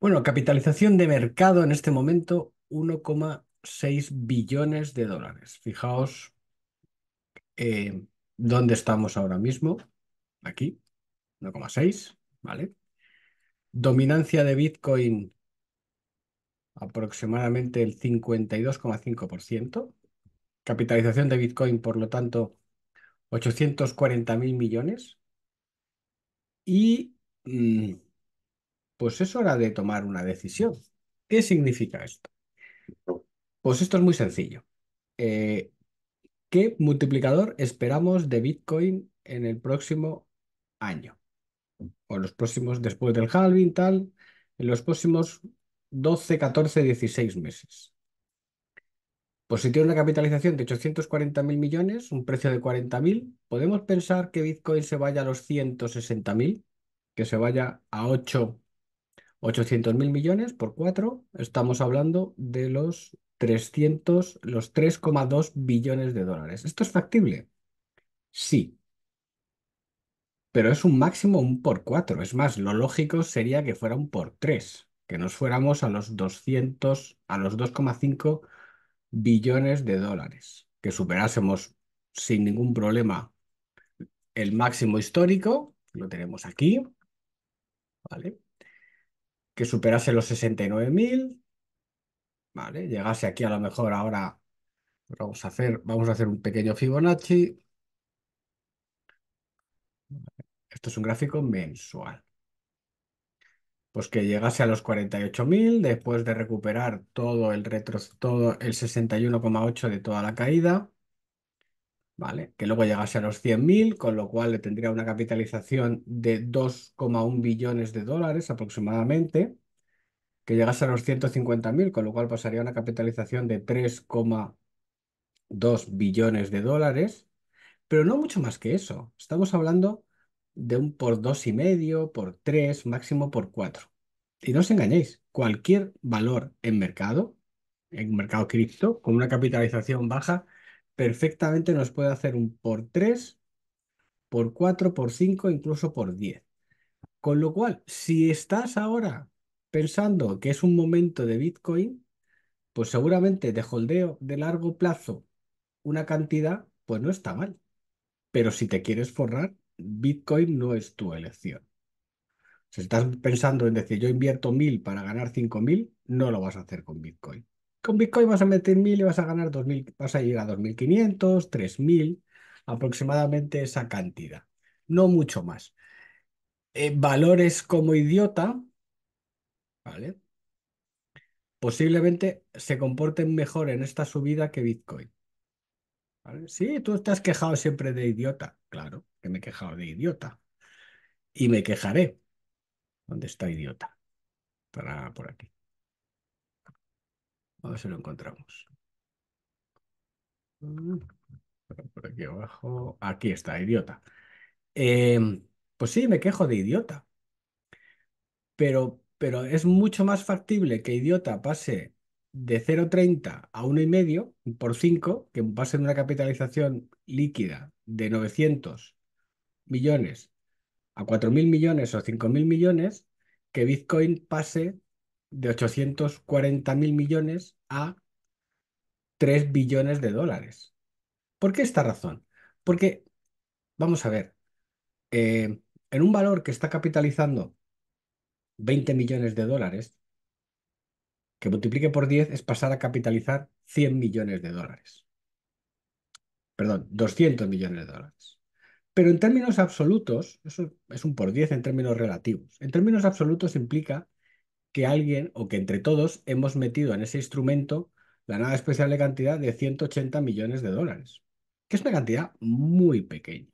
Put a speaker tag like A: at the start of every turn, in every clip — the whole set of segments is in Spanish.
A: Bueno, capitalización de mercado en este momento 1,6 billones de dólares. Fijaos eh, dónde estamos ahora mismo. Aquí, 1,6, ¿vale? Dominancia de Bitcoin aproximadamente el 52,5%. Capitalización de Bitcoin, por lo tanto, 840 mil millones. Y mm, pues es hora de tomar una decisión. ¿Qué significa esto? Pues esto es muy sencillo. Eh, ¿Qué multiplicador esperamos de Bitcoin en el próximo año? O los próximos, después del halving, tal, en los próximos 12, 14, 16 meses. Pues si tiene una capitalización de 840 mil millones, un precio de 40.000, ¿podemos pensar que Bitcoin se vaya a los 160.000, Que se vaya a 8 800.000 millones por 4, estamos hablando de los 300, los 3,2 billones de dólares. ¿Esto es factible? Sí. Pero es un máximo un por 4. Es más, lo lógico sería que fuera un por 3, que nos fuéramos a los 200, a los 2,5 billones de dólares, que superásemos sin ningún problema el máximo histórico, lo tenemos aquí, ¿vale? que superase los 69.000, ¿vale? Llegase aquí a lo mejor ahora, pues vamos a hacer, vamos a hacer un pequeño Fibonacci. Esto es un gráfico mensual. Pues que llegase a los 48.000 después de recuperar todo el retro, todo el 61,8 de toda la caída. ¿vale? Que luego llegase a los 100.000, con lo cual le tendría una capitalización de 2,1 billones de dólares aproximadamente, que llegase a los 150.000, con lo cual pasaría a una capitalización de 3,2 billones de dólares, pero no mucho más que eso. Estamos hablando de un por dos y medio, por tres, máximo por 4. Y no os engañéis, cualquier valor en mercado, en mercado cripto, con una capitalización baja, perfectamente nos puede hacer un por 3, por 4, por 5, incluso por 10. Con lo cual, si estás ahora pensando que es un momento de Bitcoin, pues seguramente de holdeo de largo plazo una cantidad, pues no está mal. Pero si te quieres forrar, Bitcoin no es tu elección. Si estás pensando en decir yo invierto mil para ganar 5000, no lo vas a hacer con Bitcoin con Bitcoin vas a meter 1000 y vas a ganar 2000, vas a llegar a 2500, 3000, aproximadamente esa cantidad, no mucho más. Eh, valores como idiota, ¿vale? Posiblemente se comporten mejor en esta subida que Bitcoin. Sí, tú te has quejado siempre de idiota, claro, que me he quejado de idiota. Y me quejaré. ¿Dónde está idiota? Estará por aquí. A ver si lo encontramos. Mm. Por aquí abajo. Aquí está, idiota. Em, pues sí, me quejo de idiota. Pero, pero es mucho más factible que idiota pase de 0,30 a 1,5 por 5, que pase de una capitalización líquida de 900 millones a 4.000 millones o 5.000 millones, que Bitcoin pase de 840.000 millones a 3 billones de dólares. ¿Por qué esta razón? Porque, vamos a ver, eh, en un valor que está capitalizando 20 millones de dólares, que multiplique por 10 es pasar a capitalizar 100 millones de dólares. Perdón, 200 millones de dólares. Pero en términos absolutos, eso es un por 10 en términos relativos. En términos absolutos implica que alguien o que entre todos hemos metido en ese instrumento la nada especial de cantidad de 180 millones de dólares, que es una cantidad muy pequeña.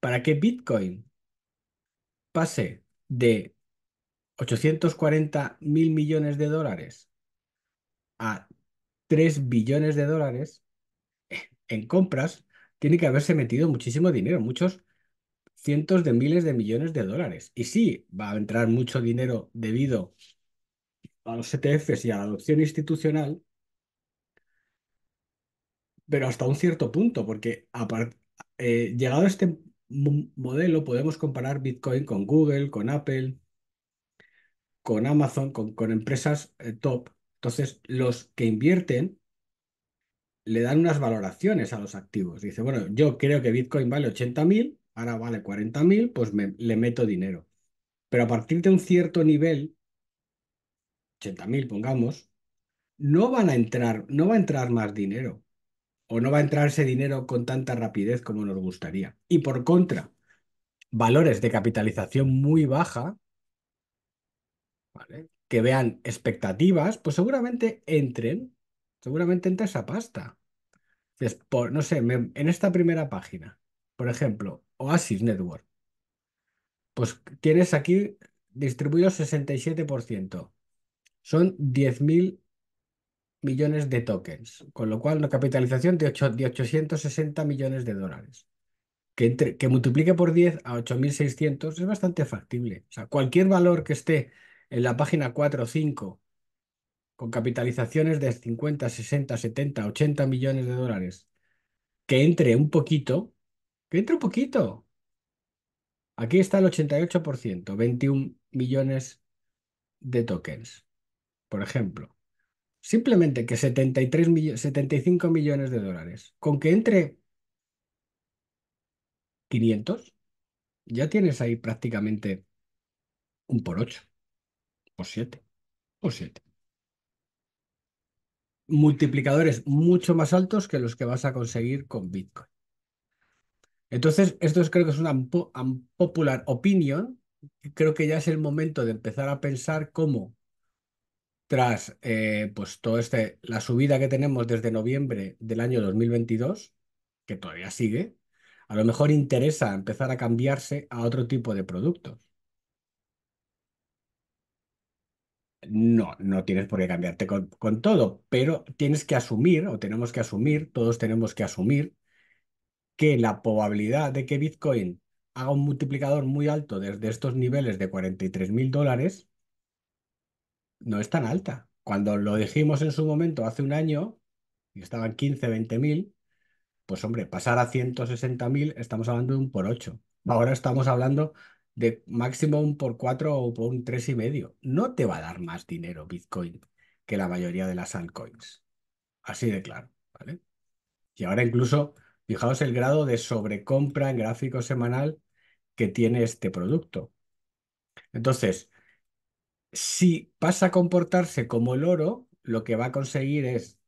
A: Para que Bitcoin pase de 840 mil millones de dólares a 3 billones de dólares eh, en compras, tiene que haberse metido muchísimo dinero. Muchos cientos de miles de millones de dólares. Y sí, va a entrar mucho dinero debido a los ETFs y a la adopción institucional, pero hasta un cierto punto, porque eh, llegado a este modelo podemos comparar Bitcoin con Google, con Apple, con Amazon, con, empresas eh, top. Entonces, los que invierten le dan unas valoraciones a los activos. Dice, bueno, yo creo que Bitcoin vale 80.000 ahora vale 40.000, pues le meto dinero. Pero a partir de un cierto nivel, 80.000 pongamos, no van a entrar, no va a entrar más dinero o no va a entrar ese dinero con tanta rapidez como nos gustaría. Y por contra, valores de capitalización muy baja, ¿vale? que vean expectativas, pues seguramente entren, seguramente entra esa pasta. no sé, en esta primera página, por ejemplo, Oasis Network. Pues tienes aquí distribuido 67%. Son 10.000 millones de tokens, con lo cual una capitalización de, 860 millones de dólares. Que, que multiplique por 10 a 8.600 es bastante factible. O sea, cualquier valor que esté en la página 4 o 5 con capitalizaciones de 50, 60, 70, 80 millones de dólares, que entre un poquito, que entre un poquito. Aquí está el 88%, 21 millones de tokens, por ejemplo. Simplemente que 75 millones de dólares. Con que entre 500, ya tienes ahí prácticamente un por 8, por 7, O 7. Multiplicadores mucho más altos que los que vas a conseguir con Bitcoin. Entonces, esto creo que es una popular opinion. Creo que ya es el momento de empezar a pensar cómo, tras eh, pues todo este, la subida que tenemos desde noviembre del año 2022, que todavía sigue, a lo mejor interesa empezar a cambiarse a otro tipo de productos. No, no tienes por qué cambiarte con, todo, pero tienes que asumir, o tenemos que asumir, todos tenemos que asumir que la probabilidad de que Bitcoin haga un multiplicador muy alto desde estos niveles de 43 mil dólares no es tan alta. Cuando lo dijimos en su momento hace un año, y estaban 15, 20 mil, pues hombre, pasar a 160 mil estamos hablando de un por 8. Ahora estamos hablando de máximo un por 4 o por un medio. No te va a dar más dinero Bitcoin que la mayoría de las altcoins. Así de claro, ¿vale? Y ahora incluso Fijaos el grado de sobrecompra en gráfico semanal que tiene este producto. Entonces, si pasa a comportarse como el oro, lo que va a conseguir es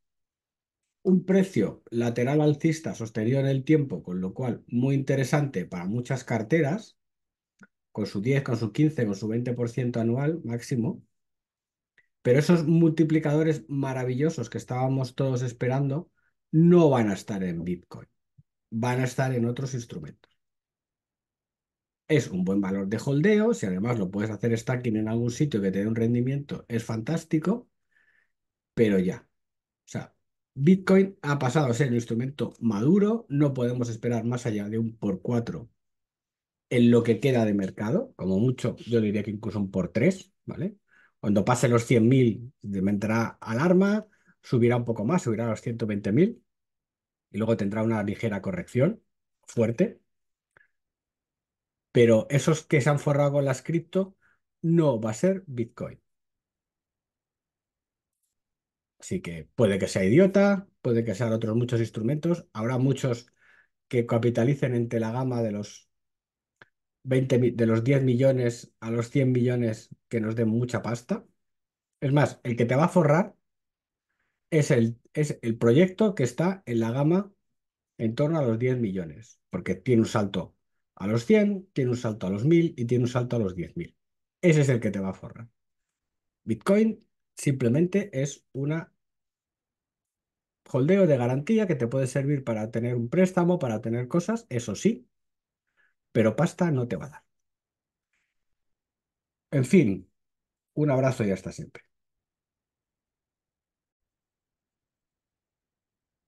A: un precio lateral alcista sostenido en el tiempo, con lo cual muy interesante para muchas carteras, con su 10, con su 15, con su 20% anual máximo. Pero esos multiplicadores maravillosos que estábamos todos esperando no van a estar en Bitcoin van a estar en otros instrumentos. Es un buen valor de holdeo, si además lo puedes hacer stacking en algún sitio que te dé un rendimiento, es fantástico, pero ya. O sea, Bitcoin ha pasado a ser un instrumento maduro, no podemos esperar más allá de un por cuatro en lo que queda de mercado, como mucho, yo diría que incluso un por tres, ¿vale? Cuando pase los 100.000 me entrará alarma, subirá un poco más, subirá a los 120.000, y luego tendrá una ligera corrección fuerte. Pero esos que se han forrado con las cripto no va a ser Bitcoin. Así que puede que sea idiota, puede que sean otros muchos instrumentos. Habrá muchos que capitalicen entre la gama de los 20, de los 10 millones a los 100 millones que nos den mucha pasta. Es más, el que te va a forrar es el, es el proyecto que está en la gama en torno a los 10 millones, porque tiene un salto a los 100, tiene un salto a los 1000 y tiene un salto a los 10.000. Ese es el que te va a forrar. Bitcoin simplemente es una holdeo de garantía que te puede servir para tener un préstamo, para tener cosas, eso sí, pero pasta no te va a dar. En fin, un abrazo y hasta siempre.